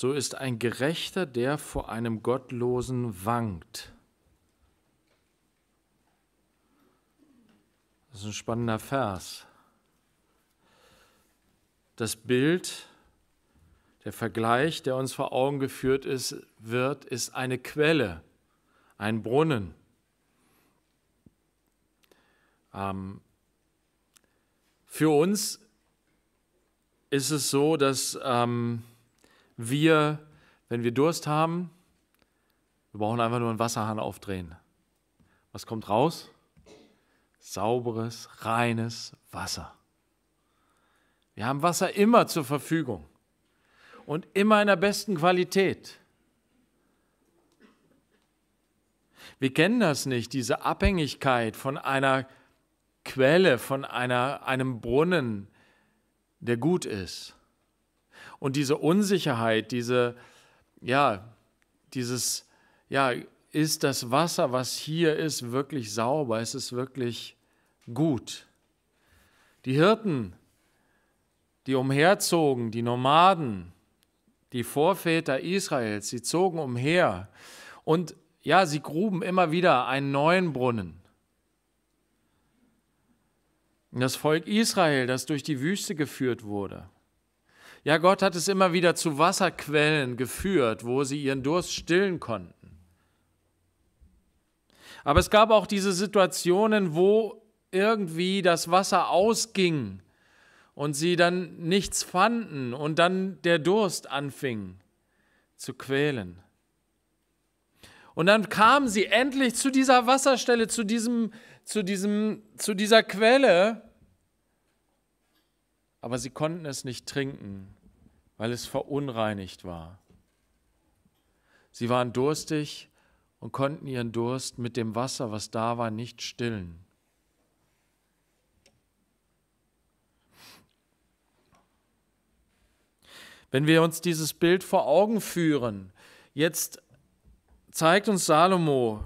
so ist ein Gerechter, der vor einem Gottlosen wankt. Das ist ein spannender Vers. Das Bild, der Vergleich, der uns vor Augen geführt ist, wird, ist eine Quelle, ein Brunnen. Ähm, für uns ist es so, dass ähm, wir, wenn wir Durst haben, wir brauchen einfach nur einen Wasserhahn aufdrehen. Was kommt raus? Sauberes, reines Wasser. Wir haben Wasser immer zur Verfügung und immer in der besten Qualität. Wir kennen das nicht, diese Abhängigkeit von einer Quelle, von einer, einem Brunnen, der gut ist. Und diese Unsicherheit, diese, ja, dieses, ja, ist das Wasser, was hier ist, wirklich sauber? Ist es wirklich gut? Die Hirten, die umherzogen, die Nomaden, die Vorväter Israels, sie zogen umher und ja, sie gruben immer wieder einen neuen Brunnen. das Volk Israel, das durch die Wüste geführt wurde, ja, Gott hat es immer wieder zu Wasserquellen geführt, wo sie ihren Durst stillen konnten. Aber es gab auch diese Situationen, wo irgendwie das Wasser ausging und sie dann nichts fanden und dann der Durst anfing zu quälen. Und dann kamen sie endlich zu dieser Wasserstelle, zu, diesem, zu, diesem, zu dieser Quelle aber sie konnten es nicht trinken, weil es verunreinigt war. Sie waren durstig und konnten ihren Durst mit dem Wasser, was da war, nicht stillen. Wenn wir uns dieses Bild vor Augen führen, jetzt zeigt uns Salomo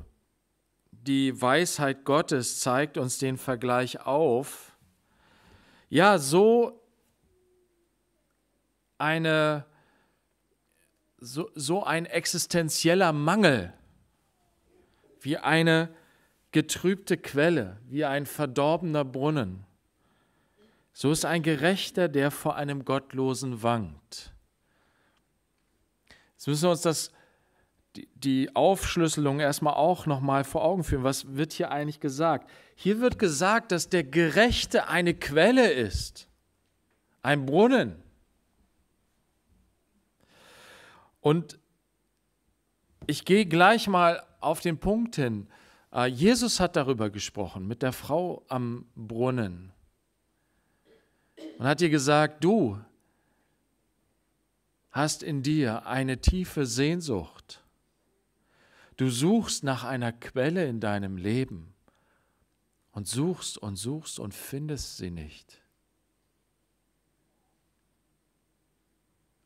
die Weisheit Gottes, zeigt uns den Vergleich auf. Ja, so eine, so, so ein existenzieller Mangel, wie eine getrübte Quelle, wie ein verdorbener Brunnen. So ist ein Gerechter, der vor einem Gottlosen wankt. Jetzt müssen wir uns das, die, die Aufschlüsselung erstmal auch nochmal vor Augen führen. Was wird hier eigentlich gesagt? Hier wird gesagt, dass der Gerechte eine Quelle ist, ein Brunnen. Und ich gehe gleich mal auf den Punkt hin. Äh, Jesus hat darüber gesprochen mit der Frau am Brunnen und hat ihr gesagt, du hast in dir eine tiefe Sehnsucht. Du suchst nach einer Quelle in deinem Leben und suchst und suchst und findest sie nicht.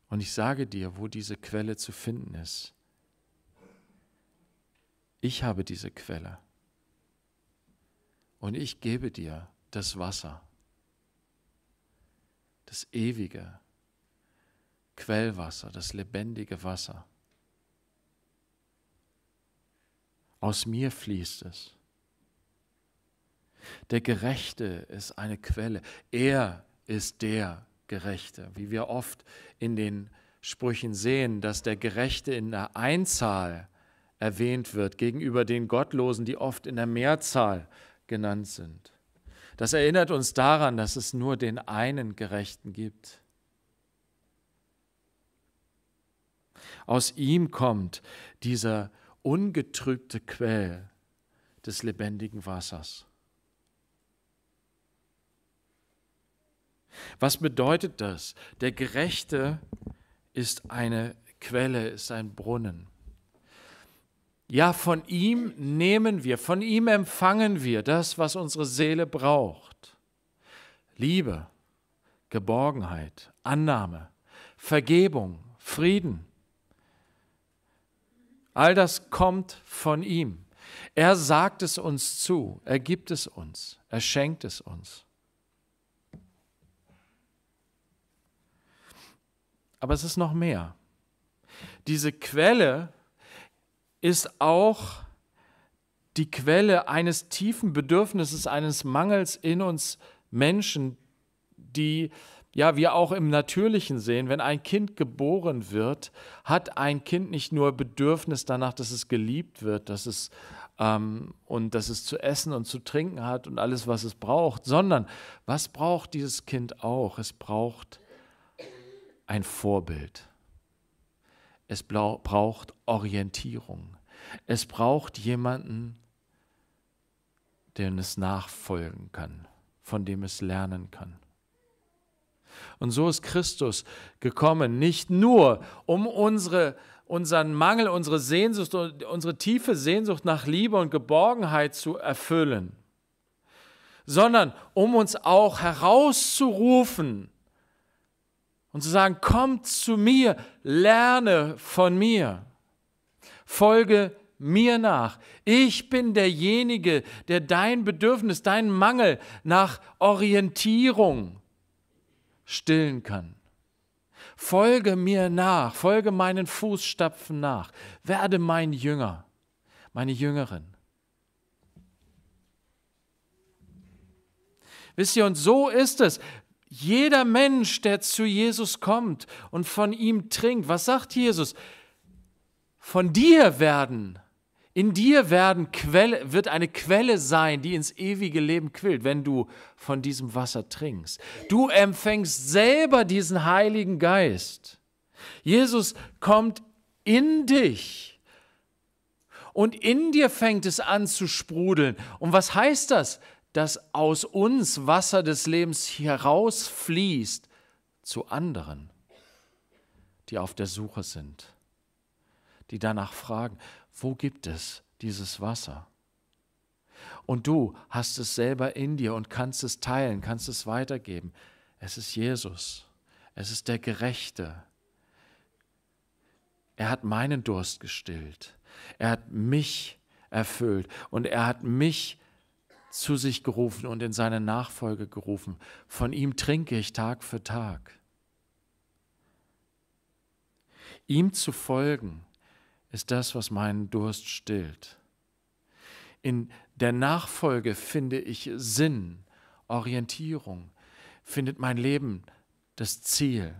Und ich sage dir, wo diese Quelle zu finden ist. Ich habe diese Quelle. Und ich gebe dir das Wasser, das ewige Quellwasser, das lebendige Wasser. Aus mir fließt es. Der Gerechte ist eine Quelle. Er ist der, Gerechte. Wie wir oft in den Sprüchen sehen, dass der Gerechte in der Einzahl erwähnt wird gegenüber den Gottlosen, die oft in der Mehrzahl genannt sind. Das erinnert uns daran, dass es nur den einen Gerechten gibt. Aus ihm kommt dieser ungetrübte Quell des lebendigen Wassers. Was bedeutet das? Der Gerechte ist eine Quelle, ist ein Brunnen. Ja, von ihm nehmen wir, von ihm empfangen wir das, was unsere Seele braucht. Liebe, Geborgenheit, Annahme, Vergebung, Frieden. All das kommt von ihm. Er sagt es uns zu, er gibt es uns, er schenkt es uns. Aber es ist noch mehr. Diese Quelle ist auch die Quelle eines tiefen Bedürfnisses, eines Mangels in uns Menschen, die ja, wir auch im Natürlichen sehen, wenn ein Kind geboren wird, hat ein Kind nicht nur Bedürfnis danach, dass es geliebt wird, dass es ähm, und dass es zu essen und zu trinken hat und alles, was es braucht, sondern was braucht dieses Kind auch? Es braucht ein Vorbild. Es braucht Orientierung. Es braucht jemanden, dem es nachfolgen kann, von dem es lernen kann. Und so ist Christus gekommen, nicht nur um unsere, unseren Mangel, unsere Sehnsucht, unsere tiefe Sehnsucht nach Liebe und Geborgenheit zu erfüllen, sondern um uns auch herauszurufen und zu sagen, komm zu mir, lerne von mir, folge mir nach. Ich bin derjenige, der dein Bedürfnis, deinen Mangel nach Orientierung stillen kann. Folge mir nach, folge meinen Fußstapfen nach, werde mein Jünger, meine Jüngerin. Wisst ihr, und so ist es. Jeder Mensch, der zu Jesus kommt und von ihm trinkt, was sagt Jesus? Von dir werden, in dir werden Quelle, wird eine Quelle sein, die ins ewige Leben quillt, wenn du von diesem Wasser trinkst. Du empfängst selber diesen Heiligen Geist. Jesus kommt in dich. Und in dir fängt es an zu sprudeln. Und was heißt das? dass aus uns Wasser des Lebens herausfließt zu anderen, die auf der Suche sind, die danach fragen, wo gibt es dieses Wasser? Und du hast es selber in dir und kannst es teilen, kannst es weitergeben. Es ist Jesus. Es ist der Gerechte. Er hat meinen Durst gestillt. Er hat mich erfüllt und er hat mich erfüllt zu sich gerufen und in seine Nachfolge gerufen. Von ihm trinke ich Tag für Tag. Ihm zu folgen ist das, was meinen Durst stillt. In der Nachfolge finde ich Sinn, Orientierung, findet mein Leben das Ziel.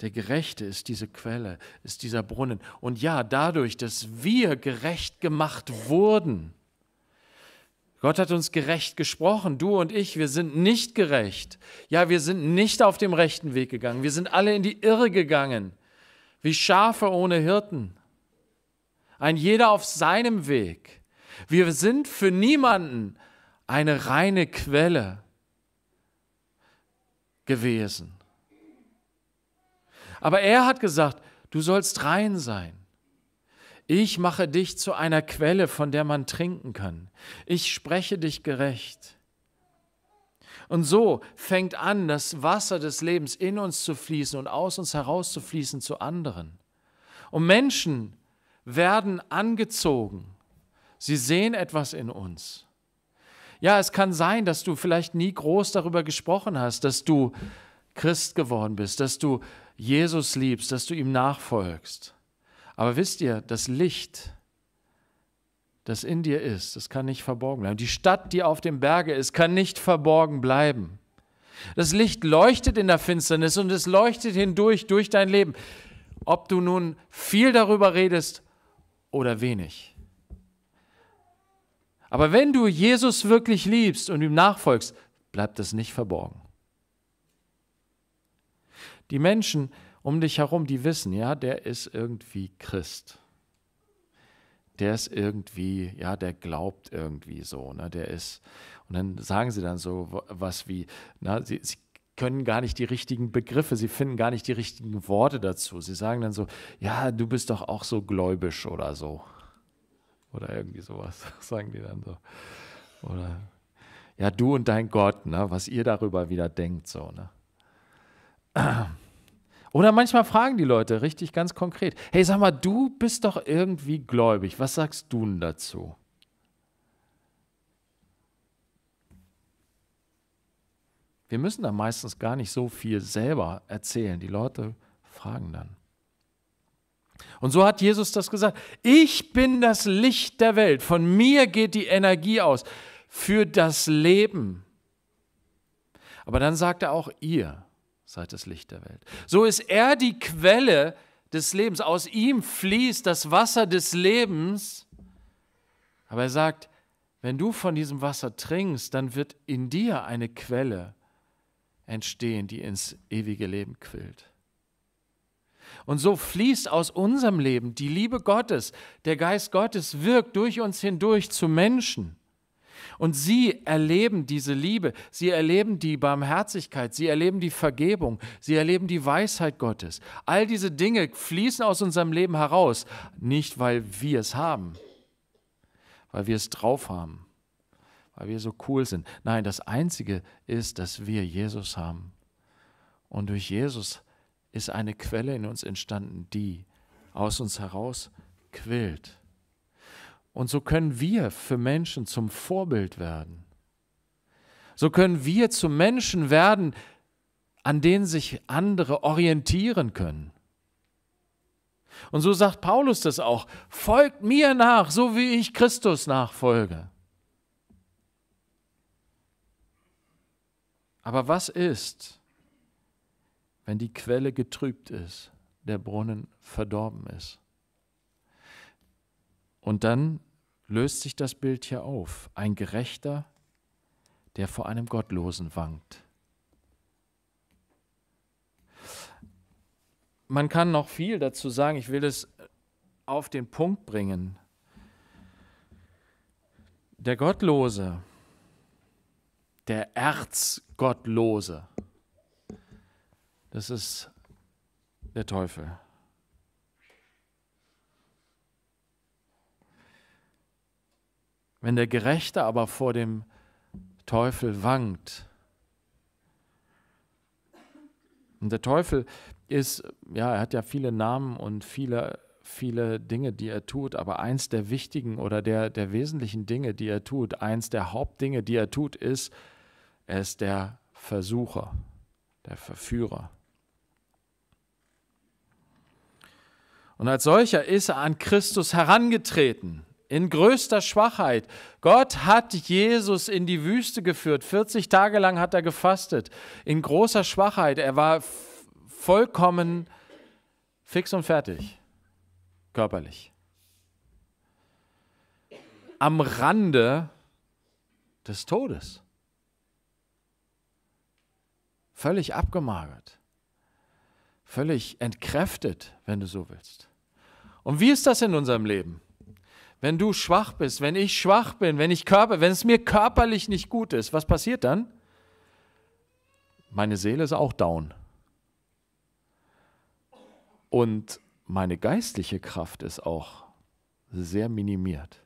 Der Gerechte ist diese Quelle, ist dieser Brunnen. Und ja, dadurch, dass wir gerecht gemacht wurden, Gott hat uns gerecht gesprochen, du und ich, wir sind nicht gerecht. Ja, wir sind nicht auf dem rechten Weg gegangen, wir sind alle in die Irre gegangen, wie Schafe ohne Hirten. Ein jeder auf seinem Weg. Wir sind für niemanden eine reine Quelle gewesen. Aber er hat gesagt, du sollst rein sein. Ich mache dich zu einer Quelle, von der man trinken kann. Ich spreche dich gerecht. Und so fängt an, das Wasser des Lebens in uns zu fließen und aus uns herauszufließen zu anderen. Und Menschen werden angezogen. Sie sehen etwas in uns. Ja, es kann sein, dass du vielleicht nie groß darüber gesprochen hast, dass du Christ geworden bist, dass du Jesus liebst, dass du ihm nachfolgst. Aber wisst ihr, das Licht, das in dir ist, das kann nicht verborgen bleiben. Die Stadt, die auf dem Berge ist, kann nicht verborgen bleiben. Das Licht leuchtet in der Finsternis und es leuchtet hindurch durch dein Leben. Ob du nun viel darüber redest oder wenig. Aber wenn du Jesus wirklich liebst und ihm nachfolgst, bleibt das nicht verborgen. Die Menschen um dich herum, die wissen, ja, der ist irgendwie Christ. Der ist irgendwie, ja, der glaubt irgendwie so, ne? Der ist. Und dann sagen sie dann so was wie, na, sie, sie können gar nicht die richtigen Begriffe, sie finden gar nicht die richtigen Worte dazu. Sie sagen dann so, ja, du bist doch auch so gläubisch oder so. Oder irgendwie sowas, sagen die dann so. Oder ja, du und dein Gott, ne, was ihr darüber wieder denkt, so, ne? Oder manchmal fragen die Leute richtig ganz konkret: Hey, sag mal, du bist doch irgendwie gläubig. Was sagst du denn dazu? Wir müssen da meistens gar nicht so viel selber erzählen. Die Leute fragen dann. Und so hat Jesus das gesagt. Ich bin das Licht der Welt. Von mir geht die Energie aus für das Leben. Aber dann sagt er auch ihr seid das Licht der Welt. So ist er die Quelle des Lebens. Aus ihm fließt das Wasser des Lebens. Aber er sagt, wenn du von diesem Wasser trinkst, dann wird in dir eine Quelle entstehen, die ins ewige Leben quillt. Und so fließt aus unserem Leben die Liebe Gottes, der Geist Gottes wirkt durch uns hindurch zu Menschen. Und sie erleben diese Liebe, sie erleben die Barmherzigkeit, sie erleben die Vergebung, sie erleben die Weisheit Gottes. All diese Dinge fließen aus unserem Leben heraus, nicht weil wir es haben, weil wir es drauf haben, weil wir so cool sind. Nein, das Einzige ist, dass wir Jesus haben. Und durch Jesus ist eine Quelle in uns entstanden, die aus uns heraus quillt. Und so können wir für Menschen zum Vorbild werden. So können wir zu Menschen werden, an denen sich andere orientieren können. Und so sagt Paulus das auch, folgt mir nach, so wie ich Christus nachfolge. Aber was ist, wenn die Quelle getrübt ist, der Brunnen verdorben ist? Und dann löst sich das Bild hier auf. Ein Gerechter, der vor einem Gottlosen wankt. Man kann noch viel dazu sagen. Ich will es auf den Punkt bringen. Der Gottlose, der Erzgottlose, das ist der Teufel. Wenn der Gerechte aber vor dem Teufel wankt, und der Teufel ist, ja, er hat ja viele Namen und viele, viele Dinge, die er tut, aber eins der wichtigen oder der, der wesentlichen Dinge, die er tut, eins der Hauptdinge, die er tut, ist, er ist der Versucher, der Verführer. Und als solcher ist er an Christus herangetreten in größter Schwachheit. Gott hat Jesus in die Wüste geführt. 40 Tage lang hat er gefastet, in großer Schwachheit. Er war vollkommen fix und fertig, körperlich. Am Rande des Todes. Völlig abgemagert, völlig entkräftet, wenn du so willst. Und wie ist das in unserem Leben? Wenn du schwach bist, wenn ich schwach bin, wenn ich körper, wenn es mir körperlich nicht gut ist, was passiert dann? Meine Seele ist auch down. Und meine geistliche Kraft ist auch sehr minimiert.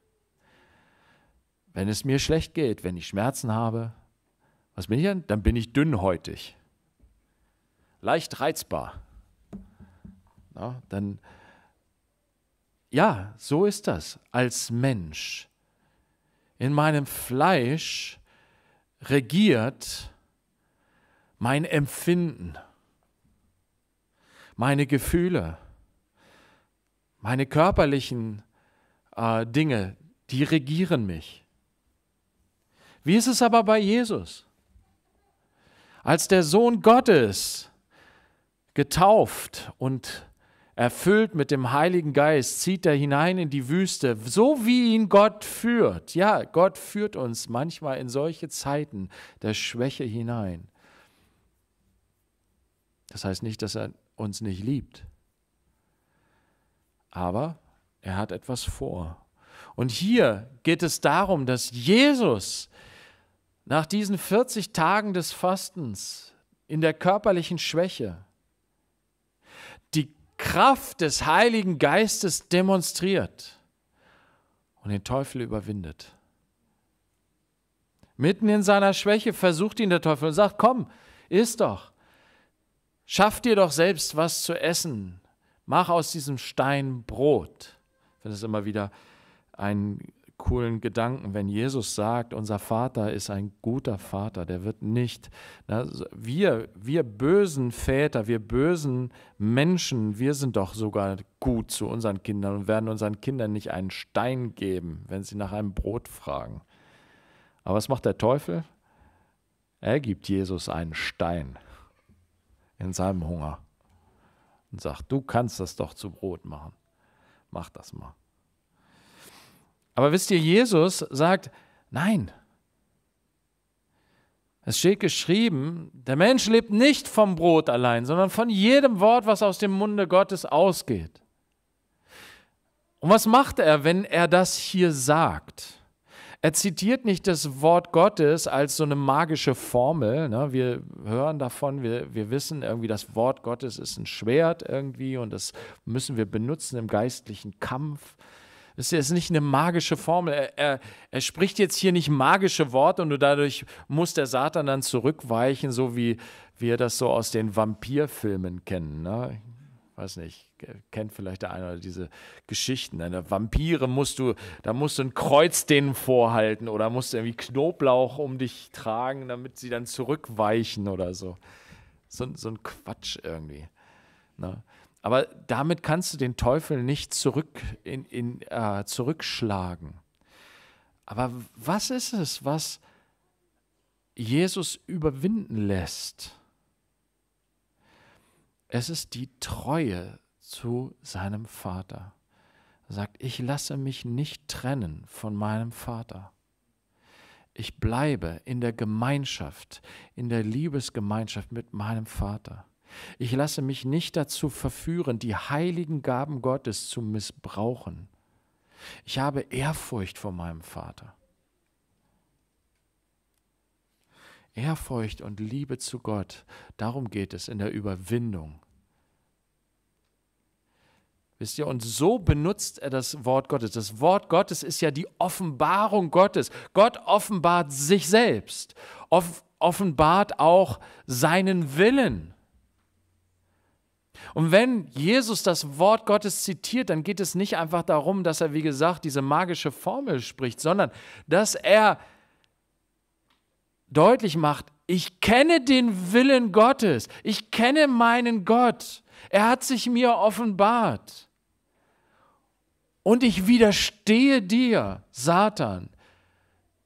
Wenn es mir schlecht geht, wenn ich Schmerzen habe, was bin ich denn? Dann bin ich dünnhäutig, leicht reizbar. Na, dann ja, so ist das als Mensch. In meinem Fleisch regiert mein Empfinden, meine Gefühle, meine körperlichen äh, Dinge, die regieren mich. Wie ist es aber bei Jesus? Als der Sohn Gottes getauft und Erfüllt mit dem Heiligen Geist zieht er hinein in die Wüste, so wie ihn Gott führt. Ja, Gott führt uns manchmal in solche Zeiten der Schwäche hinein. Das heißt nicht, dass er uns nicht liebt, aber er hat etwas vor. Und hier geht es darum, dass Jesus nach diesen 40 Tagen des Fastens in der körperlichen Schwäche die Kraft des Heiligen Geistes demonstriert und den Teufel überwindet. Mitten in seiner Schwäche versucht ihn der Teufel und sagt, komm, isst doch, schaff dir doch selbst was zu essen, mach aus diesem Stein Brot. Ich finde es immer wieder ein coolen Gedanken, wenn Jesus sagt, unser Vater ist ein guter Vater, der wird nicht, na, wir, wir bösen Väter, wir bösen Menschen, wir sind doch sogar gut zu unseren Kindern und werden unseren Kindern nicht einen Stein geben, wenn sie nach einem Brot fragen. Aber was macht der Teufel? Er gibt Jesus einen Stein in seinem Hunger und sagt, du kannst das doch zu Brot machen. Mach das mal. Aber wisst ihr, Jesus sagt, nein. Es steht geschrieben, der Mensch lebt nicht vom Brot allein, sondern von jedem Wort, was aus dem Munde Gottes ausgeht. Und was macht er, wenn er das hier sagt? Er zitiert nicht das Wort Gottes als so eine magische Formel. Ne? Wir hören davon, wir, wir wissen irgendwie, das Wort Gottes ist ein Schwert irgendwie und das müssen wir benutzen im geistlichen Kampf. Das ist nicht eine magische Formel. Er, er, er, spricht jetzt hier nicht magische Worte und dadurch muss der Satan dann zurückweichen, so wie wir das so aus den Vampirfilmen kennen. Ne? Weiß nicht, kennt vielleicht der eine oder diese Geschichten. Eine Vampire musst du, da musst du ein Kreuz denen vorhalten oder musst du irgendwie Knoblauch um dich tragen, damit sie dann zurückweichen oder so. So, so ein Quatsch irgendwie. Ne? Aber damit kannst du den Teufel nicht zurück in, in, äh, zurückschlagen. Aber was ist es, was Jesus überwinden lässt? Es ist die Treue zu seinem Vater. Er sagt, ich lasse mich nicht trennen von meinem Vater. Ich bleibe in der Gemeinschaft, in der Liebesgemeinschaft mit meinem Vater. Ich lasse mich nicht dazu verführen, die heiligen Gaben Gottes zu missbrauchen. Ich habe Ehrfurcht vor meinem Vater. Ehrfurcht und Liebe zu Gott, darum geht es in der Überwindung. Wisst ihr, und so benutzt er das Wort Gottes. Das Wort Gottes ist ja die Offenbarung Gottes. Gott offenbart sich selbst, offenbart auch seinen Willen. Und wenn Jesus das Wort Gottes zitiert, dann geht es nicht einfach darum, dass er, wie gesagt, diese magische Formel spricht, sondern dass er deutlich macht, ich kenne den Willen Gottes, ich kenne meinen Gott, er hat sich mir offenbart. Und ich widerstehe dir, Satan,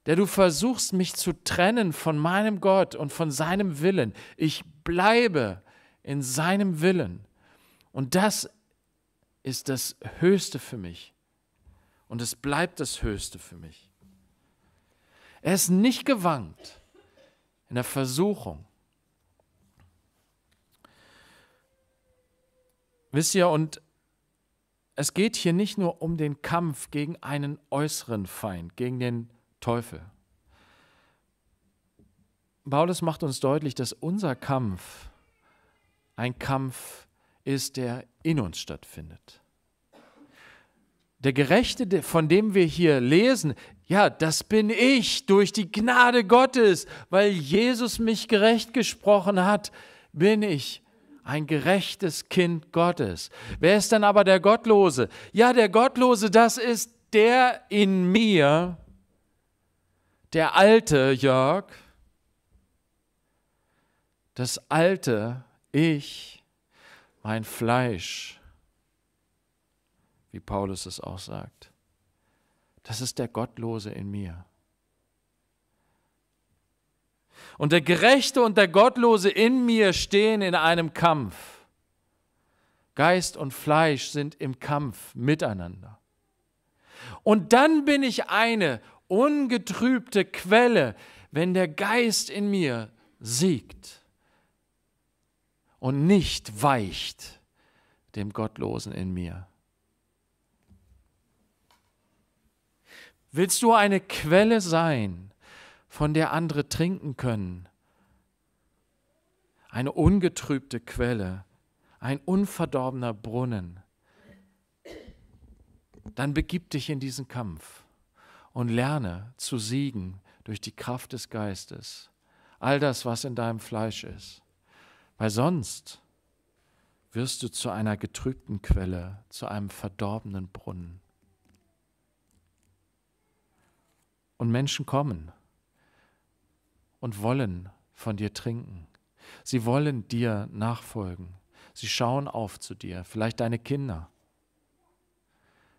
der du versuchst, mich zu trennen von meinem Gott und von seinem Willen. Ich bleibe in seinem Willen. Und das ist das Höchste für mich. Und es bleibt das Höchste für mich. Er ist nicht gewankt in der Versuchung. Wisst ihr, und es geht hier nicht nur um den Kampf gegen einen äußeren Feind, gegen den Teufel. Paulus macht uns deutlich, dass unser Kampf ein Kampf ist, der in uns stattfindet. Der Gerechte, von dem wir hier lesen, ja, das bin ich durch die Gnade Gottes, weil Jesus mich gerecht gesprochen hat, bin ich ein gerechtes Kind Gottes. Wer ist dann aber der Gottlose? Ja, der Gottlose, das ist der in mir, der alte Jörg, das alte ich, mein Fleisch, wie Paulus es auch sagt. Das ist der Gottlose in mir. Und der Gerechte und der Gottlose in mir stehen in einem Kampf. Geist und Fleisch sind im Kampf miteinander. Und dann bin ich eine ungetrübte Quelle, wenn der Geist in mir siegt und nicht weicht dem Gottlosen in mir. Willst du eine Quelle sein, von der andere trinken können? Eine ungetrübte Quelle, ein unverdorbener Brunnen. Dann begib dich in diesen Kampf und lerne zu siegen durch die Kraft des Geistes. All das, was in deinem Fleisch ist. Weil sonst wirst du zu einer getrübten Quelle, zu einem verdorbenen Brunnen. Und Menschen kommen und wollen von dir trinken. Sie wollen dir nachfolgen. Sie schauen auf zu dir, vielleicht deine Kinder,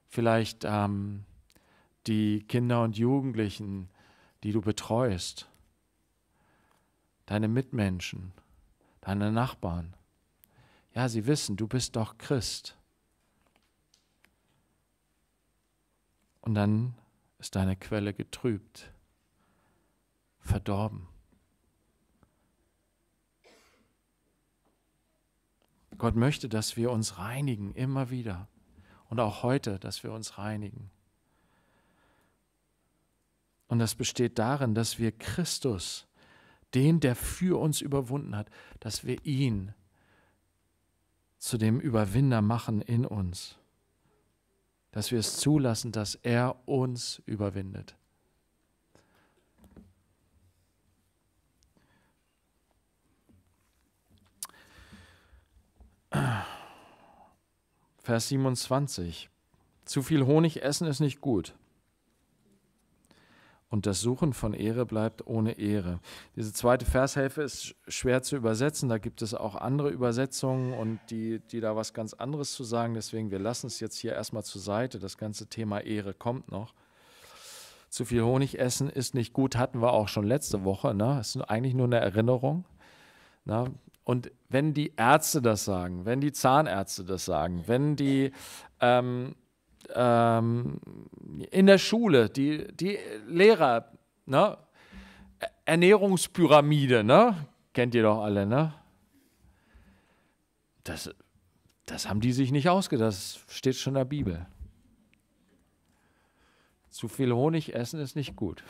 vielleicht ähm, die Kinder und Jugendlichen, die du betreust, deine Mitmenschen deine Nachbarn. Ja, sie wissen, du bist doch Christ. Und dann ist deine Quelle getrübt, verdorben. Gott möchte, dass wir uns reinigen, immer wieder. Und auch heute, dass wir uns reinigen. Und das besteht darin, dass wir Christus den, der für uns überwunden hat, dass wir ihn zu dem Überwinder machen in uns, dass wir es zulassen, dass er uns überwindet. Vers 27. Zu viel Honig essen ist nicht gut und das Suchen von Ehre bleibt ohne Ehre. Diese zweite Vershälfte ist schwer zu übersetzen. Da gibt es auch andere Übersetzungen und die, die da was ganz anderes zu sagen. Deswegen, wir lassen es jetzt hier erstmal zur Seite. Das ganze Thema Ehre kommt noch. Zu viel Honig essen ist nicht gut, hatten wir auch schon letzte Woche. Ne? Das ist eigentlich nur eine Erinnerung. Ne? Und wenn die Ärzte das sagen, wenn die Zahnärzte das sagen, wenn die ähm, ähm, in der Schule, die, die Lehrer, ne? Ernährungspyramide, ne? Kennt ihr doch alle, ne? Das, das haben die sich nicht ausgedacht, das steht schon in der Bibel. Zu viel Honig essen ist nicht gut.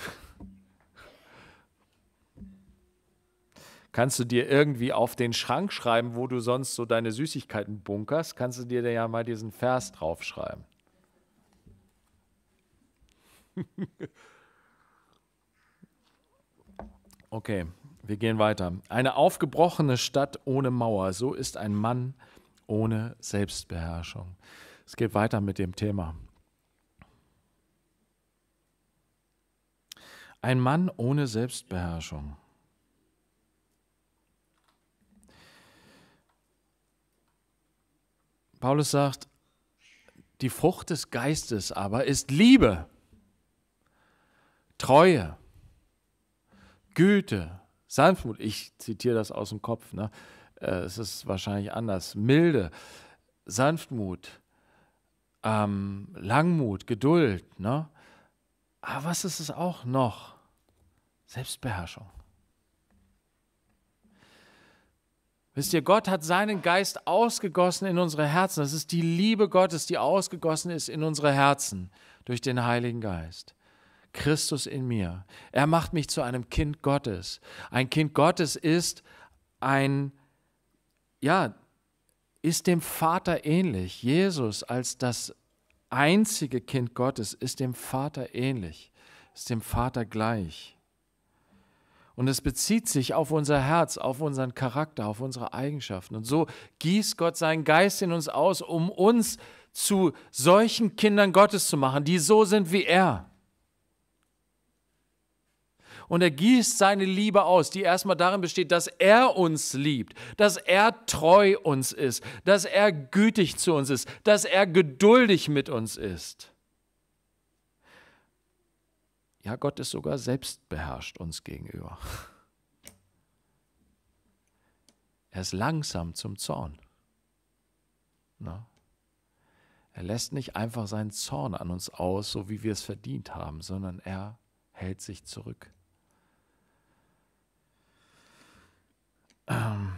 kannst du dir irgendwie auf den Schrank schreiben, wo du sonst so deine Süßigkeiten bunkerst, kannst du dir da ja mal diesen Vers draufschreiben. okay, wir gehen weiter. Eine aufgebrochene Stadt ohne Mauer, so ist ein Mann ohne Selbstbeherrschung. Es geht weiter mit dem Thema. Ein Mann ohne Selbstbeherrschung. Paulus sagt, die Frucht des Geistes aber ist Liebe. Treue, Güte, Sanftmut, ich zitiere das aus dem Kopf, ne? Äh, es ist wahrscheinlich anders, Milde, Sanftmut, ähm, Langmut, Geduld. Ne? Aber was ist es auch noch? Selbstbeherrschung. Wisst ihr, Gott hat seinen Geist ausgegossen in unsere Herzen. Das ist die Liebe Gottes, die ausgegossen ist in unsere Herzen durch den Heiligen Geist. Christus in mir. Er macht mich zu einem Kind Gottes. Ein Kind Gottes ist ein, ja, ist dem Vater ähnlich. Jesus als das einzige Kind Gottes ist dem Vater ähnlich, ist dem Vater gleich. Und es bezieht sich auf unser Herz, auf unseren Charakter, auf unsere Eigenschaften. Und so gießt Gott seinen Geist in uns aus, um uns zu solchen Kindern Gottes zu machen, die so sind wie er. Und er gießt seine Liebe aus, die erstmal darin besteht, dass er uns liebt, dass er treu uns ist, dass er gütig zu uns ist, dass er geduldig mit uns ist. Ja, Gott ist sogar selbstbeherrscht uns gegenüber. Er ist langsam zum Zorn. Na? Er lässt nicht einfach seinen Zorn an uns aus, so wie wir es verdient haben, sondern er hält sich zurück. Ähm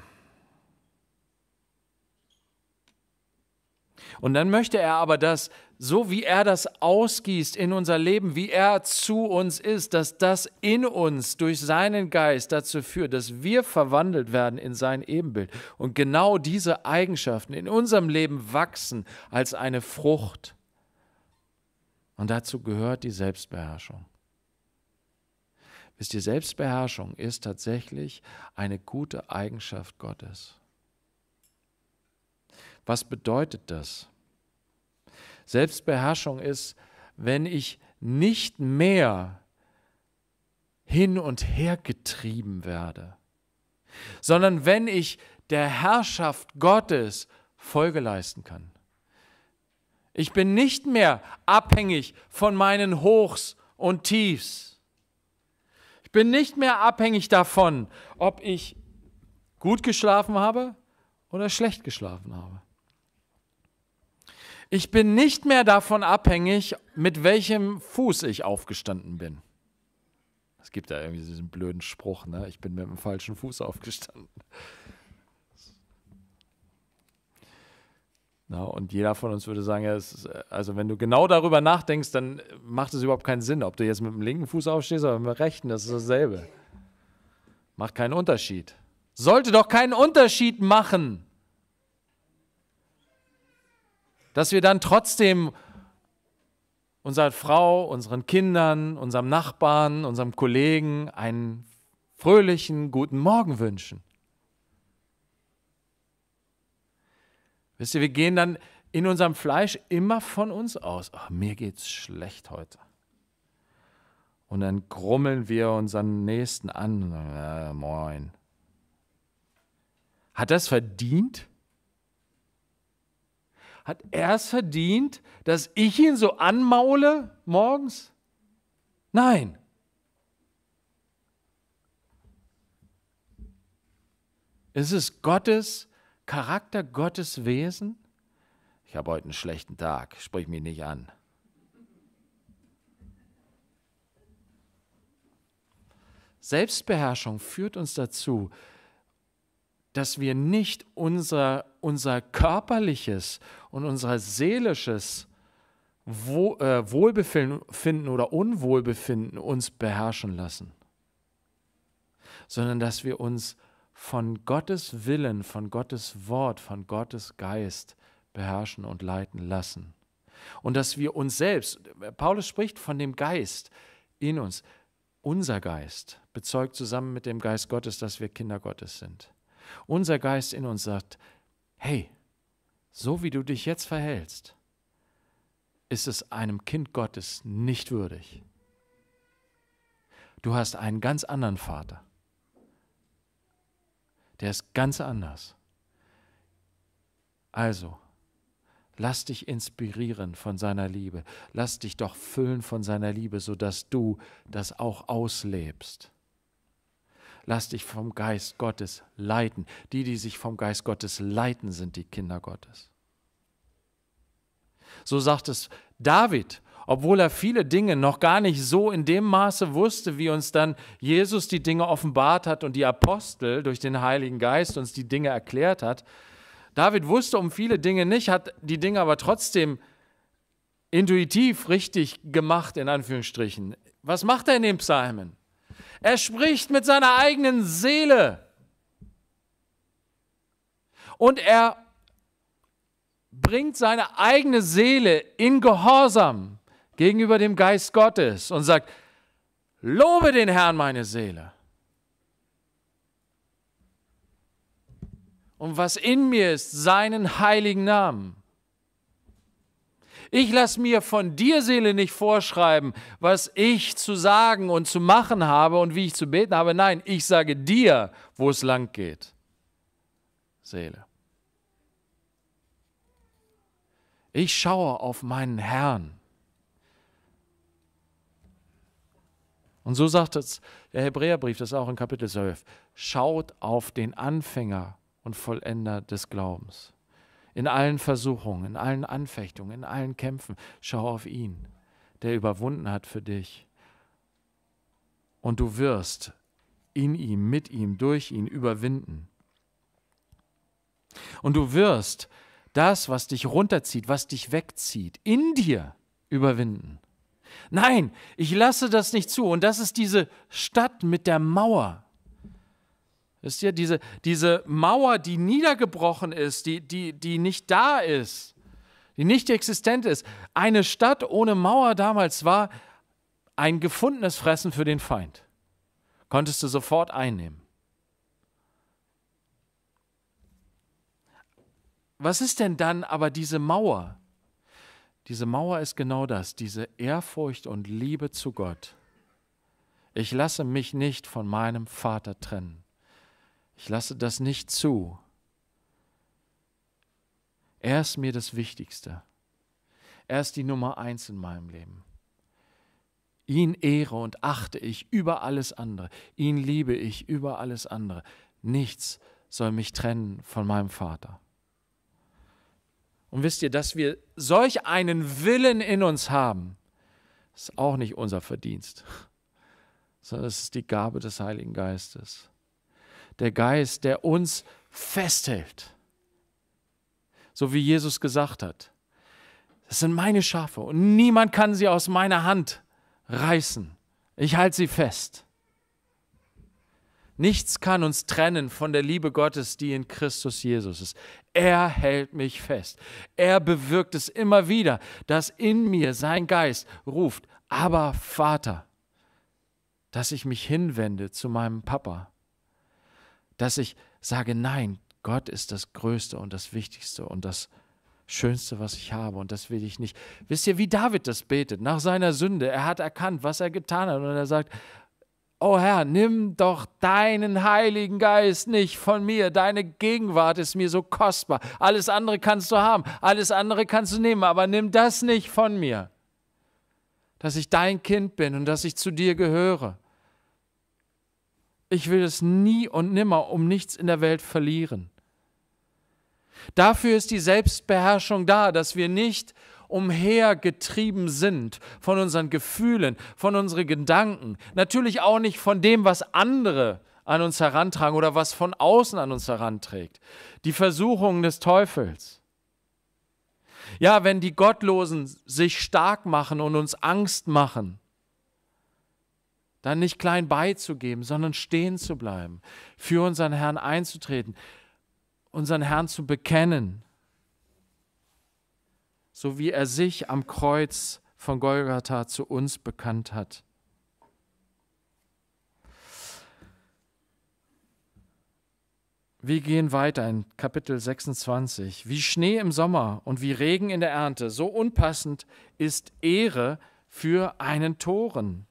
Und dann möchte er aber, dass so wie er das ausgießt in unser Leben, wie er zu uns ist, dass das in uns durch seinen Geist dazu führt, dass wir verwandelt werden in sein Ebenbild und genau diese Eigenschaften in unserem Leben wachsen als eine Frucht. Und dazu gehört die Selbstbeherrschung. Wisst ihr, Selbstbeherrschung ist tatsächlich eine gute Eigenschaft Gottes. Was bedeutet das? Selbstbeherrschung ist, wenn ich nicht mehr hin und her getrieben werde, sondern wenn ich der Herrschaft Gottes Folge leisten kann. Ich bin nicht mehr abhängig von meinen Hochs und Tiefs bin nicht mehr abhängig davon, ob ich gut geschlafen habe oder schlecht geschlafen habe. Ich bin nicht mehr davon abhängig, mit welchem Fuß ich aufgestanden bin. Es gibt da irgendwie diesen blöden Spruch, ne? Ich bin mit dem falschen Fuß aufgestanden. Na, und jeder von uns würde sagen, ja, ist, äh, also wenn du genau darüber nachdenkst, dann macht es überhaupt keinen Sinn, ob du jetzt mit dem linken Fuß aufstehst oder mit dem rechten, das ist dasselbe. Macht keinen Unterschied. Sollte doch keinen Unterschied machen. Dass wir dann trotzdem unserer Frau, unseren Kindern, unserem Nachbarn, unserem Kollegen einen fröhlichen guten Morgen wünschen. Wisst ihr, wir gehen dann in unserem Fleisch immer von uns aus. Ach, mir geht's schlecht heute. Und dann grummeln wir unseren Nächsten an. Äh, moin. Hat das verdient? Hat er es verdient, dass ich ihn so anmaule morgens? Nein. Es ist Gottes Charakter Gottes Wesen? Ich habe heute einen schlechten Tag, sprich mich nicht an. Selbstbeherrschung führt uns dazu, dass wir nicht unser, unser körperliches und unser seelisches äh, Wohlbefinden oder Unwohlbefinden uns beherrschen lassen, sondern dass wir uns von Gottes Willen, von Gottes Wort, von Gottes Geist beherrschen und leiten lassen. Und dass wir uns selbst, Paulus spricht von dem Geist in uns, unser Geist bezeugt zusammen mit dem Geist Gottes, dass wir Kinder Gottes sind. Unser Geist in uns sagt, hey, so wie du dich jetzt verhältst, ist es einem Kind Gottes nicht würdig. Du hast einen ganz anderen Vater. Der ist ganz anders. Also, lass dich inspirieren von seiner Liebe. Lass dich doch füllen von seiner Liebe, sodass du das auch auslebst. Lass dich vom Geist Gottes leiten. Die, die sich vom Geist Gottes leiten, sind die Kinder Gottes. So sagt es David obwohl er viele Dinge noch gar nicht so in dem Maße wusste, wie uns dann Jesus die Dinge offenbart hat und die Apostel durch den Heiligen Geist uns die Dinge erklärt hat. David wusste um viele Dinge nicht, hat die Dinge aber trotzdem intuitiv richtig gemacht, in Anführungsstrichen. Was macht er in dem Psalmen? Er spricht mit seiner eigenen Seele. Und er bringt seine eigene Seele in Gehorsam gegenüber dem Geist Gottes und sagt, lobe den Herrn meine Seele. Und was in mir ist, seinen heiligen Namen. Ich lasse mir von dir, Seele, nicht vorschreiben, was ich zu sagen und zu machen habe und wie ich zu beten habe. Nein, ich sage dir, wo es lang geht. Seele. Ich schaue auf meinen Herrn. Und so sagt es der Hebräerbrief, das ist auch in Kapitel 12. Schaut auf den Anfänger und Vollender des Glaubens. In allen Versuchungen, in allen Anfechtungen, in allen Kämpfen, schau auf ihn, der überwunden hat für dich. Und du wirst in ihm, mit ihm, durch ihn überwinden. Und du wirst das, was dich runterzieht, was dich wegzieht, in dir überwinden. Nein, ich lasse das nicht zu. Und das ist diese Stadt mit der Mauer. Wisst ihr, diese, diese Mauer, die niedergebrochen ist, die, die, die nicht da ist, die nicht existent ist. Eine Stadt ohne Mauer damals war ein gefundenes Fressen für den Feind. Konntest du sofort einnehmen. Was ist denn dann aber diese Mauer? Diese Mauer ist genau das, diese Ehrfurcht und Liebe zu Gott. Ich lasse mich nicht von meinem Vater trennen. Ich lasse das nicht zu. Er ist mir das Wichtigste. Er ist die Nummer eins in meinem Leben. Ihn ehre und achte ich über alles andere. Ihn liebe ich über alles andere. Nichts soll mich trennen von meinem Vater. Und wisst ihr, dass wir solch einen Willen in uns haben, ist auch nicht unser Verdienst, sondern es ist die Gabe des Heiligen Geistes. Der Geist, der uns festhält. So wie Jesus gesagt hat, das sind meine Schafe und niemand kann sie aus meiner Hand reißen. Ich halte sie fest. Nichts kann uns trennen von der Liebe Gottes, die in Christus Jesus ist. Er hält mich fest. Er bewirkt es immer wieder, dass in mir sein Geist ruft, aber Vater, dass ich mich hinwende zu meinem Papa, dass ich sage, nein, Gott ist das Größte und das Wichtigste und das Schönste, was ich habe und das will ich nicht. Wisst ihr, wie David das betet nach seiner Sünde? Er hat erkannt, was er getan hat und er sagt, oh Herr, nimm doch deinen Heiligen Geist nicht von mir. Deine Gegenwart ist mir so kostbar. Alles andere kannst du haben, alles andere kannst du nehmen, aber nimm das nicht von mir. Dass ich dein Kind bin und dass ich zu dir gehöre. Ich will es nie und nimmer um nichts in der Welt verlieren. Dafür ist die Selbstbeherrschung da, dass wir nicht umhergetrieben sind, von unseren Gefühlen, von unseren Gedanken, natürlich auch nicht von dem, was andere an uns herantragen oder was von außen an uns heranträgt. Die Versuchungen des Teufels. Ja, wenn die Gottlosen sich stark machen und uns Angst machen, dann nicht klein beizugeben, sondern stehen zu bleiben, für unseren Herrn einzutreten, unseren Herrn zu bekennen, so wie er sich am Kreuz von Golgatha zu uns bekannt hat. Wir gehen weiter in Kapitel 26. Wie Schnee im Sommer und wie Regen in der Ernte, so unpassend ist Ehre für einen Toren.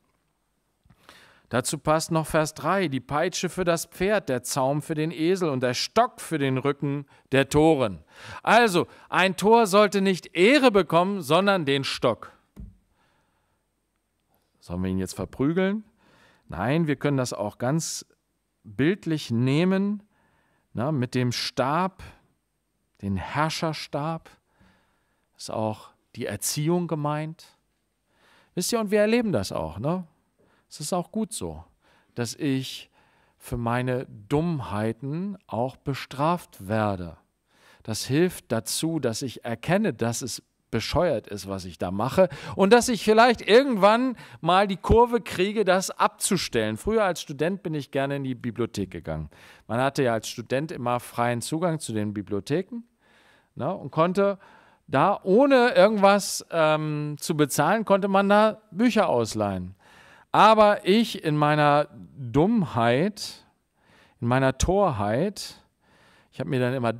Dazu passt noch Vers 3, die Peitsche für das Pferd, der Zaum für den Esel und der Stock für den Rücken der Toren. Also, ein Tor sollte nicht Ehre bekommen, sondern den Stock. Sollen wir ihn jetzt verprügeln? Nein, wir können das auch ganz bildlich nehmen, na, mit dem Stab, den Herrscherstab, ist auch die Erziehung gemeint. Wisst ihr, und wir erleben das auch. Ne? Es ist auch gut so, dass ich für meine Dummheiten auch bestraft werde. Das hilft dazu, dass ich erkenne, dass es bescheuert ist, was ich da mache und dass ich vielleicht irgendwann mal die Kurve kriege, das abzustellen. Früher als Student bin ich gerne in die Bibliothek gegangen. Man hatte ja als Student immer freien Zugang zu den Bibliotheken ne, und konnte da ohne irgendwas ähm, zu bezahlen, konnte man da Bücher ausleihen. Aber ich in meiner Dummheit, in meiner Torheit, ich habe mir dann immer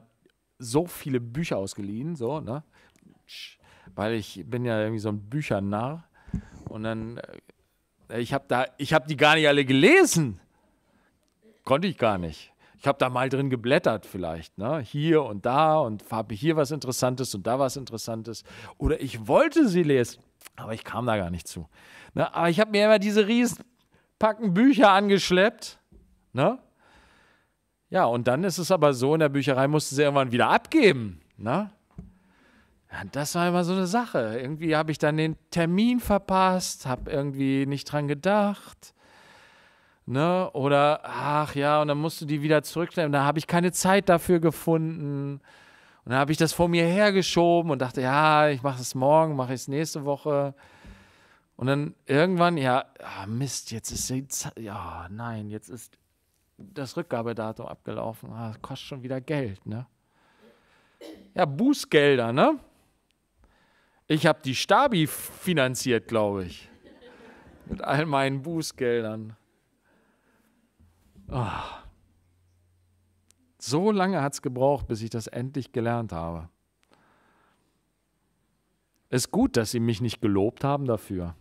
so viele Bücher ausgeliehen, so, ne? Weil ich bin ja irgendwie so ein Büchernarr. Und dann, äh, ich habe da, ich habe die gar nicht alle gelesen. Konnte ich gar nicht. Ich habe da mal drin geblättert vielleicht, ne? Hier und da und habe hier was Interessantes und da was Interessantes. Oder ich wollte sie lesen, aber ich kam da gar nicht zu. Ne? Aber ich habe mir immer diese riesen Packen Bücher angeschleppt. Ne? Ja, und dann ist es aber so, in der Bücherei mussten sie irgendwann wieder abgeben. Ne? Ja, das war immer so eine Sache. Irgendwie habe ich dann den Termin verpasst, habe irgendwie nicht dran gedacht. Ne? Oder, ach ja, und dann musst du die wieder zurücknehmen. Da habe ich keine Zeit dafür gefunden. Und dann habe ich das vor mir hergeschoben und dachte, ja, ich mache es morgen, mache ich es nächste Woche. Und dann irgendwann, ja, ah, Mist, jetzt ist die Zeit, ja, nein, jetzt ist das Rückgabedatum abgelaufen. Ah, das kostet schon wieder Geld, ne? Ja, Bußgelder, ne? Ich habe die Stabi finanziert, glaube ich. Mit all meinen Bußgeldern. Oh. So lange hat es gebraucht, bis ich das endlich gelernt habe. ist gut, dass sie mich nicht gelobt haben dafür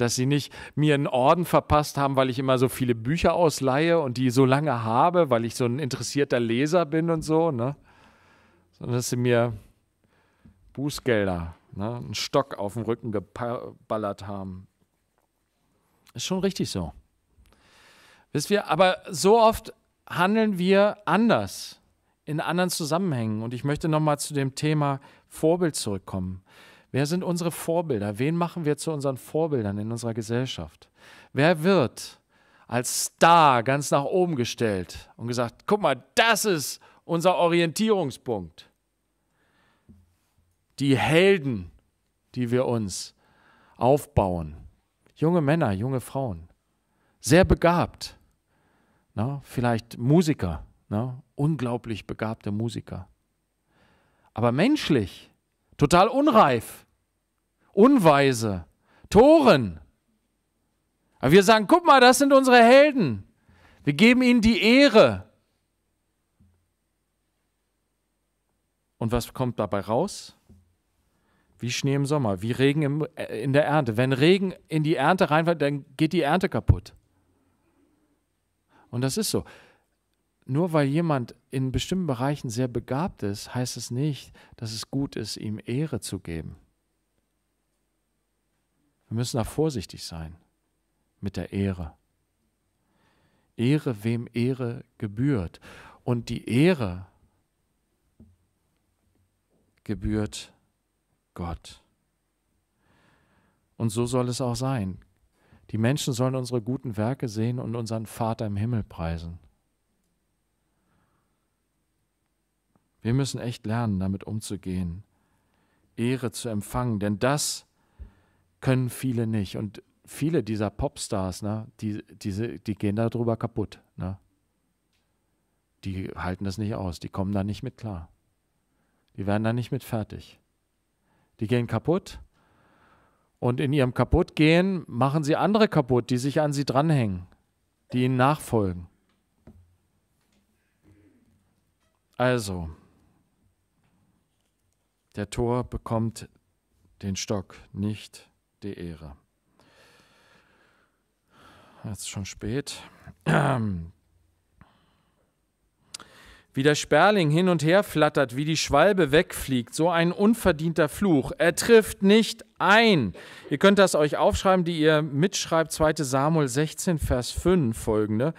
dass sie nicht mir einen Orden verpasst haben, weil ich immer so viele Bücher ausleihe und die so lange habe, weil ich so ein interessierter Leser bin und so, ne? sondern dass sie mir Bußgelder, ne? einen Stock auf den Rücken geballert haben. Ist schon richtig so. Wisst ihr, aber so oft handeln wir anders in anderen Zusammenhängen. Und ich möchte nochmal zu dem Thema Vorbild zurückkommen. Wer sind unsere Vorbilder? Wen machen wir zu unseren Vorbildern in unserer Gesellschaft? Wer wird als Star ganz nach oben gestellt und gesagt, guck mal, das ist unser Orientierungspunkt. Die Helden, die wir uns aufbauen. Junge Männer, junge Frauen. Sehr begabt. Na, vielleicht Musiker, na, unglaublich begabte Musiker. Aber menschlich total unreif, unweise, Toren. Aber wir sagen, guck mal, das sind unsere Helden. Wir geben ihnen die Ehre. Und was kommt dabei raus? Wie Schnee im Sommer, wie Regen im, äh, in der Ernte. Wenn Regen in die Ernte reinfällt, dann geht die Ernte kaputt. Und das ist so nur weil jemand in bestimmten Bereichen sehr begabt ist, heißt es nicht, dass es gut ist, ihm Ehre zu geben. Wir müssen da vorsichtig sein mit der Ehre. Ehre, wem Ehre gebührt. Und die Ehre gebührt Gott. Und so soll es auch sein. Die Menschen sollen unsere guten Werke sehen und unseren Vater im Himmel preisen. Wir müssen echt lernen, damit umzugehen, Ehre zu empfangen, denn das können viele nicht. Und viele dieser Popstars, ne, die, diese, die gehen darüber kaputt. Ne? Die halten das nicht aus, die kommen da nicht mit klar. Die werden da nicht mit fertig. Die gehen kaputt und in ihrem Kaputtgehen machen sie andere kaputt, die sich an sie dranhängen, die ihnen nachfolgen. Also, der Tor bekommt den Stock, nicht die Ehre. Jetzt schon spät. Wie der Sperling hin und her flattert, wie die Schwalbe wegfliegt, so ein unverdienter Fluch. Er trifft nicht ein. Ihr könnt das euch aufschreiben, die ihr mitschreibt, 2 Samuel 16, Vers 5 folgende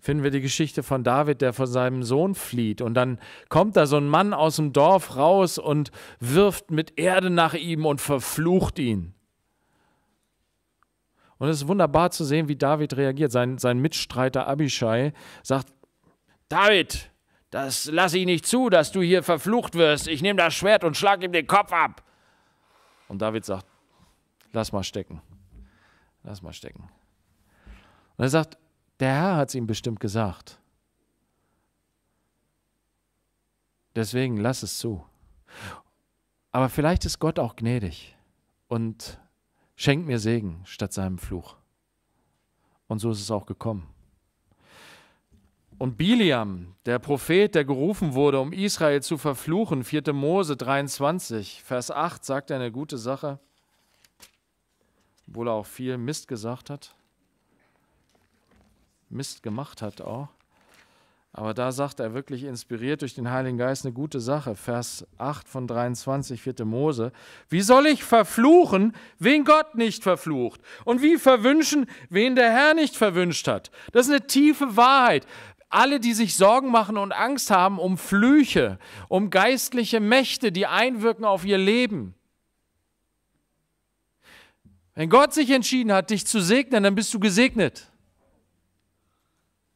finden wir die Geschichte von David, der vor seinem Sohn flieht. Und dann kommt da so ein Mann aus dem Dorf raus und wirft mit Erde nach ihm und verflucht ihn. Und es ist wunderbar zu sehen, wie David reagiert. Sein, sein Mitstreiter Abishai sagt, David, das lasse ich nicht zu, dass du hier verflucht wirst. Ich nehme das Schwert und schlage ihm den Kopf ab. Und David sagt, lass mal stecken. Lass mal stecken. Und er sagt, der Herr hat es ihm bestimmt gesagt. Deswegen lass es zu. Aber vielleicht ist Gott auch gnädig und schenkt mir Segen statt seinem Fluch. Und so ist es auch gekommen. Und Biliam, der Prophet, der gerufen wurde, um Israel zu verfluchen, 4. Mose 23, Vers 8, sagt eine gute Sache, obwohl er auch viel Mist gesagt hat. Mist gemacht hat auch. Aber da sagt er wirklich inspiriert durch den Heiligen Geist eine gute Sache. Vers 8 von 23, 4. Mose. Wie soll ich verfluchen, wen Gott nicht verflucht? Und wie verwünschen, wen der Herr nicht verwünscht hat? Das ist eine tiefe Wahrheit. Alle, die sich Sorgen machen und Angst haben um Flüche, um geistliche Mächte, die einwirken auf ihr Leben. Wenn Gott sich entschieden hat, dich zu segnen, dann bist du gesegnet.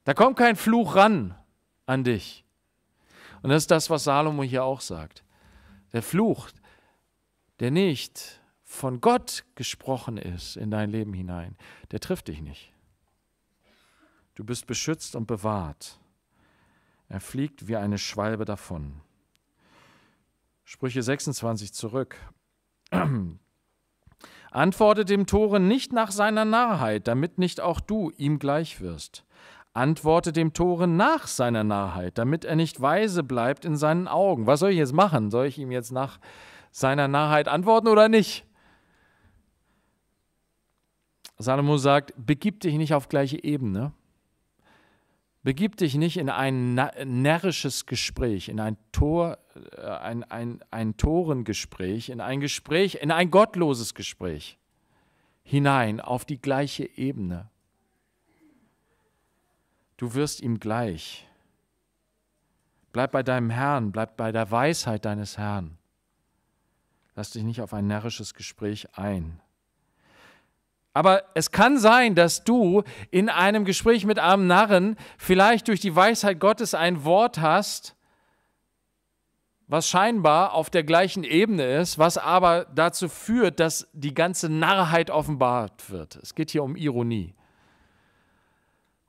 Da kommt kein Fluch ran an dich. Und das ist das, was Salomo hier auch sagt. Der Fluch, der nicht von Gott gesprochen ist in dein Leben hinein, der trifft dich nicht. Du bist beschützt und bewahrt. Er fliegt wie eine Schwalbe davon. Sprüche 26 zurück. Antworte dem Toren nicht nach seiner Narrheit, damit nicht auch du ihm gleich wirst. Antworte dem Tore nach seiner Narrheit, damit er nicht weise bleibt in seinen Augen. Was soll ich jetzt machen? Soll ich ihm jetzt nach seiner Narrheit antworten oder nicht? Salomo sagt, begib dich nicht auf gleiche Ebene. Begib dich nicht in ein närrisches Gespräch, in ein, Tor, äh, ein, ein, ein Torengespräch, in ein Gespräch, in ein gottloses Gespräch hinein, auf die gleiche Ebene du wirst ihm gleich. Bleib bei deinem Herrn, bleib bei der Weisheit deines Herrn. Lass dich nicht auf ein närrisches Gespräch ein. Aber es kann sein, dass du in einem Gespräch mit einem Narren vielleicht durch die Weisheit Gottes ein Wort hast, was scheinbar auf der gleichen Ebene ist, was aber dazu führt, dass die ganze Narrheit offenbart wird. Es geht hier um Ironie.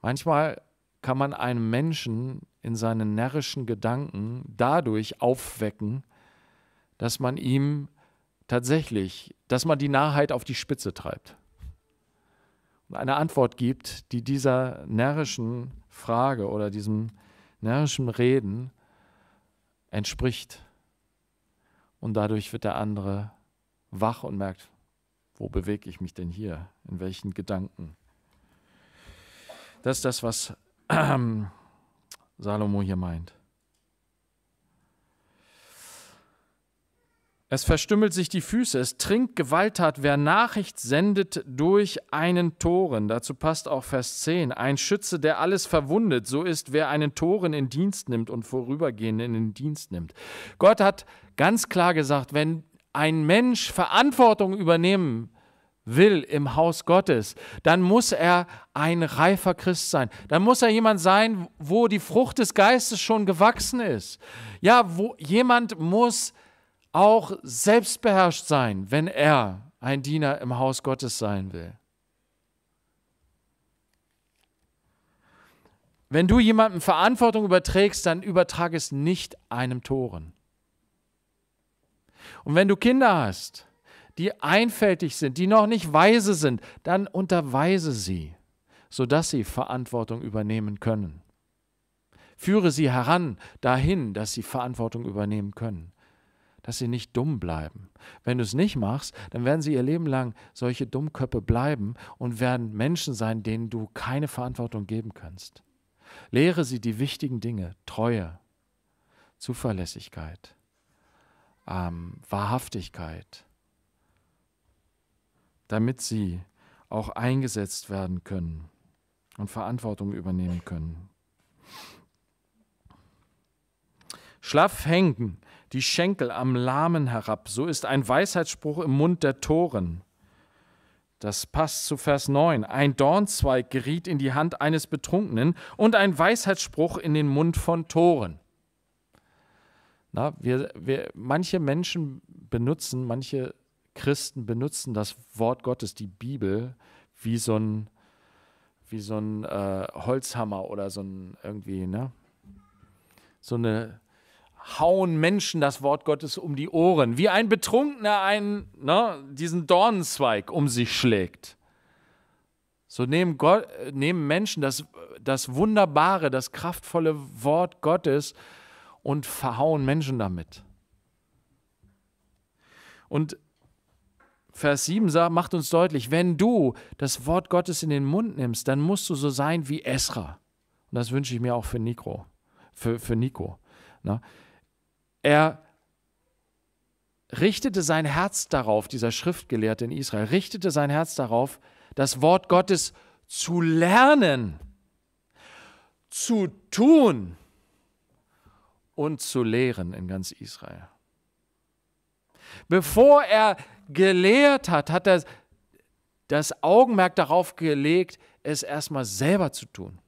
Manchmal kann man einen Menschen in seinen närrischen Gedanken dadurch aufwecken, dass man ihm tatsächlich, dass man die Narrheit auf die Spitze treibt und eine Antwort gibt, die dieser närrischen Frage oder diesem närrischen Reden entspricht. Und dadurch wird der andere wach und merkt, wo bewege ich mich denn hier? In welchen Gedanken? Das ist das, was ähm, Salomo hier meint. Es verstümmelt sich die Füße, es trinkt Gewalttat, wer Nachricht sendet durch einen Toren. Dazu passt auch Vers 10. Ein Schütze, der alles verwundet, so ist, wer einen Toren in Dienst nimmt und vorübergehend in Dienst nimmt. Gott hat ganz klar gesagt, wenn ein Mensch Verantwortung übernehmen will im Haus Gottes, dann muss er ein reifer Christ sein. Dann muss er jemand sein, wo die Frucht des Geistes schon gewachsen ist. Ja, wo jemand muss auch selbstbeherrscht sein, wenn er ein Diener im Haus Gottes sein will. Wenn du jemandem Verantwortung überträgst, dann übertrage es nicht einem Toren. Und wenn du Kinder hast, die einfältig sind, die noch nicht weise sind, dann unterweise sie, sodass sie Verantwortung übernehmen können. Führe sie heran dahin, dass sie Verantwortung übernehmen können, dass sie nicht dumm bleiben. Wenn du es nicht machst, dann werden sie ihr Leben lang solche Dummköpfe bleiben und werden Menschen sein, denen du keine Verantwortung geben kannst. Lehre sie die wichtigen Dinge, Treue, Zuverlässigkeit, ähm, Wahrhaftigkeit, damit sie auch eingesetzt werden können und Verantwortung übernehmen können. Schlaff hängen die Schenkel am Lahmen herab, so ist ein Weisheitsspruch im Mund der Toren. Das passt zu Vers 9. Ein Dornzweig geriet in die Hand eines Betrunkenen und ein Weisheitsspruch in den Mund von Toren. Na, wir, wir, manche Menschen benutzen manche Christen benutzen das Wort Gottes, die Bibel, wie so ein, wie so ein äh, Holzhammer oder so ein irgendwie, ne? So eine hauen Menschen das Wort Gottes um die Ohren, wie ein Betrunkener einen, ne, diesen Dornenzweig um sich schlägt. So nehmen, Gott, nehmen Menschen das, das wunderbare, das kraftvolle Wort Gottes und verhauen Menschen damit. Und Vers 7 macht uns deutlich, wenn du das Wort Gottes in den Mund nimmst, dann musst du so sein wie Esra. Und das wünsche ich mir auch für Nico. Für, für Nico. Na? Ne? Er richtete sein Herz darauf, dieser Schriftgelehrte in Israel, richtete sein Herz darauf, das Wort Gottes zu lernen, zu tun und zu lehren in ganz Israel. Bevor er gelehrt hat, hat er das Augenmerk darauf gelegt, es erstmal selber zu tun.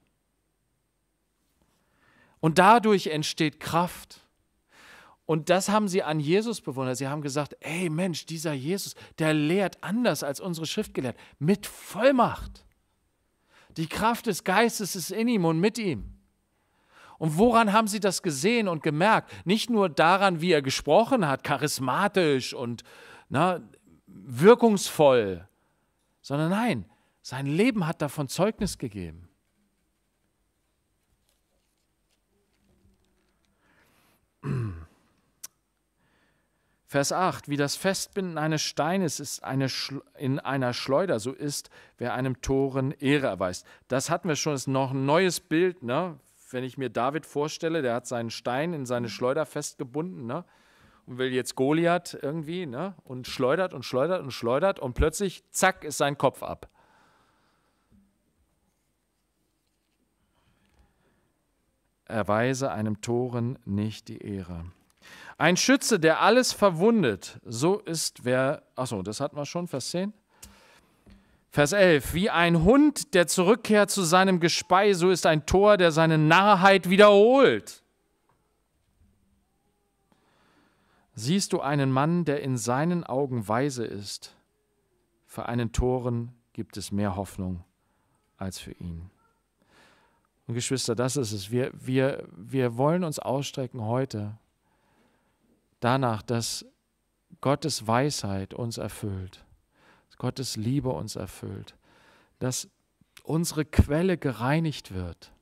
Und dadurch entsteht Kraft. Und das haben sie an Jesus bewundert. Sie haben gesagt, ey Mensch, dieser Jesus, der lehrt anders als unsere Schrift gelehrt, mit Vollmacht. Die Kraft des Geistes ist in ihm und mit ihm. Und woran haben sie das gesehen und gemerkt? Nicht nur daran, wie er gesprochen hat, charismatisch und na, wirkungsvoll, sondern nein, sein Leben hat davon Zeugnis gegeben. Vers 8, wie das Festbinden eines Steines ist eine in einer Schleuder, so ist, wer einem Toren Ehre erweist. Das hatten wir schon, das ist noch ein neues Bild, ne? wenn ich mir David vorstelle, der hat seinen Stein in seine Schleuder festgebunden. Ne? und will jetzt Goliath irgendwie, ne? Und schleudert und schleudert und schleudert und plötzlich, zack, ist sein Kopf ab. Erweise einem Toren nicht die Ehre. Ein Schütze, der alles verwundet, so ist wer. Achso, das hatten wir schon, Vers 10. Vers 11. Wie ein Hund, der zurückkehrt zu seinem Gespei, so ist ein Tor, der seine Narrheit wiederholt. siehst du einen Mann, der in seinen Augen weise ist. Für einen Toren gibt es mehr Hoffnung als für ihn. Und Geschwister, das ist es. Wir, wir, wir wollen uns ausstrecken heute danach, dass Gottes Weisheit uns erfüllt, dass Gottes Liebe uns erfüllt, dass unsere Quelle gereinigt wird,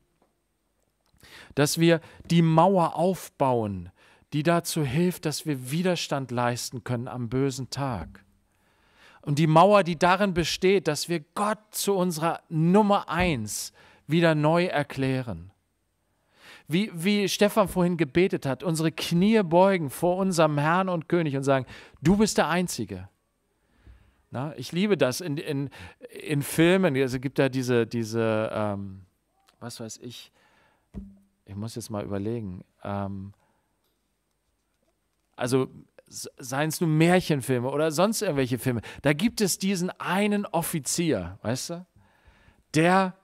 dass wir die Mauer aufbauen, die dazu hilft, dass wir Widerstand leisten können am bösen Tag. Und die Mauer, die darin besteht, dass wir Gott zu unserer Nummer eins wieder neu erklären. Wie, wie Stefan vorhin gebetet hat, unsere Knie beugen vor unserem Herrn und König und sagen, du bist der Einzige. Na, ich liebe das in, in, in Filmen. Also gibt da diese, diese ähm, was weiß ich, ich muss jetzt mal überlegen, ähm, also seien es nur Märchenfilme oder sonst irgendwelche Filme, da gibt es diesen einen Offizier, weißt du, der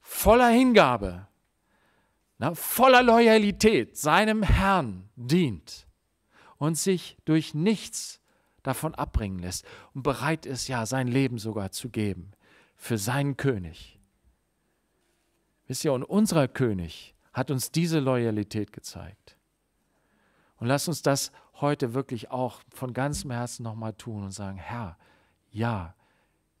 voller Hingabe, na, voller Loyalität seinem Herrn dient und sich durch nichts davon abbringen lässt und bereit ist, ja, sein Leben sogar zu geben für seinen König. Wisst ihr, und unser König hat uns diese Loyalität gezeigt. Und lass uns das heute wirklich auch von ganzem Herzen nochmal tun und sagen, Herr, ja,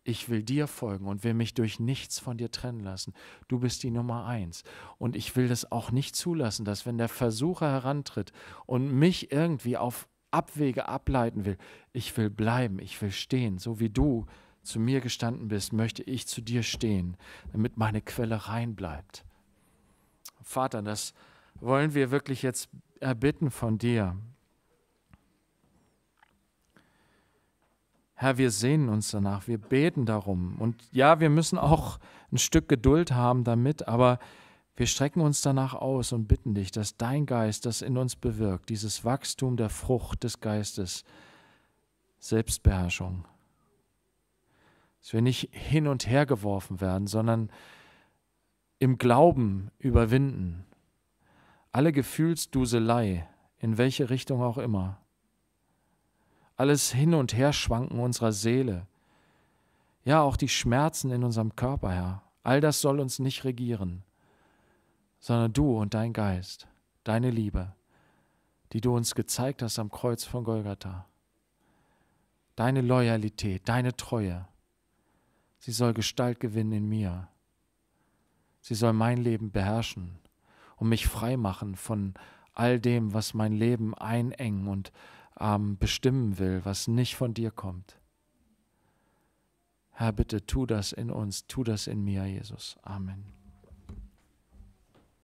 ich will dir folgen und will mich durch nichts von dir trennen lassen. Du bist die Nummer eins. Und ich will das auch nicht zulassen, dass wenn der Versucher herantritt und mich irgendwie auf Abwege ableiten will, ich will bleiben, ich will stehen, so wie du zu mir gestanden bist, möchte ich zu dir stehen, damit meine Quelle rein bleibt. Vater, das wollen wir wirklich jetzt erbitten von dir. Herr, wir sehnen uns danach, wir beten darum. Und ja, wir müssen auch ein Stück Geduld haben damit, aber wir strecken uns danach aus und bitten dich, dass dein Geist das in uns bewirkt, dieses Wachstum der Frucht des Geistes, Selbstbeherrschung. Dass wir nicht hin und her geworfen werden, sondern im Glauben überwinden alle Gefühlsduselei, in welche Richtung auch immer, alles Hin- und Herschwanken unserer Seele, ja auch die Schmerzen in unserem Körper, Herr, all das soll uns nicht regieren, sondern du und dein Geist, deine Liebe, die du uns gezeigt hast am Kreuz von Golgatha, deine Loyalität, deine Treue, sie soll Gestalt gewinnen in mir, sie soll mein Leben beherrschen und mich frei machen von all dem, was mein Leben einengen und ähm, bestimmen will, was nicht von dir kommt. Herr, bitte tu das in uns, tu das in mir, Jesus. Amen.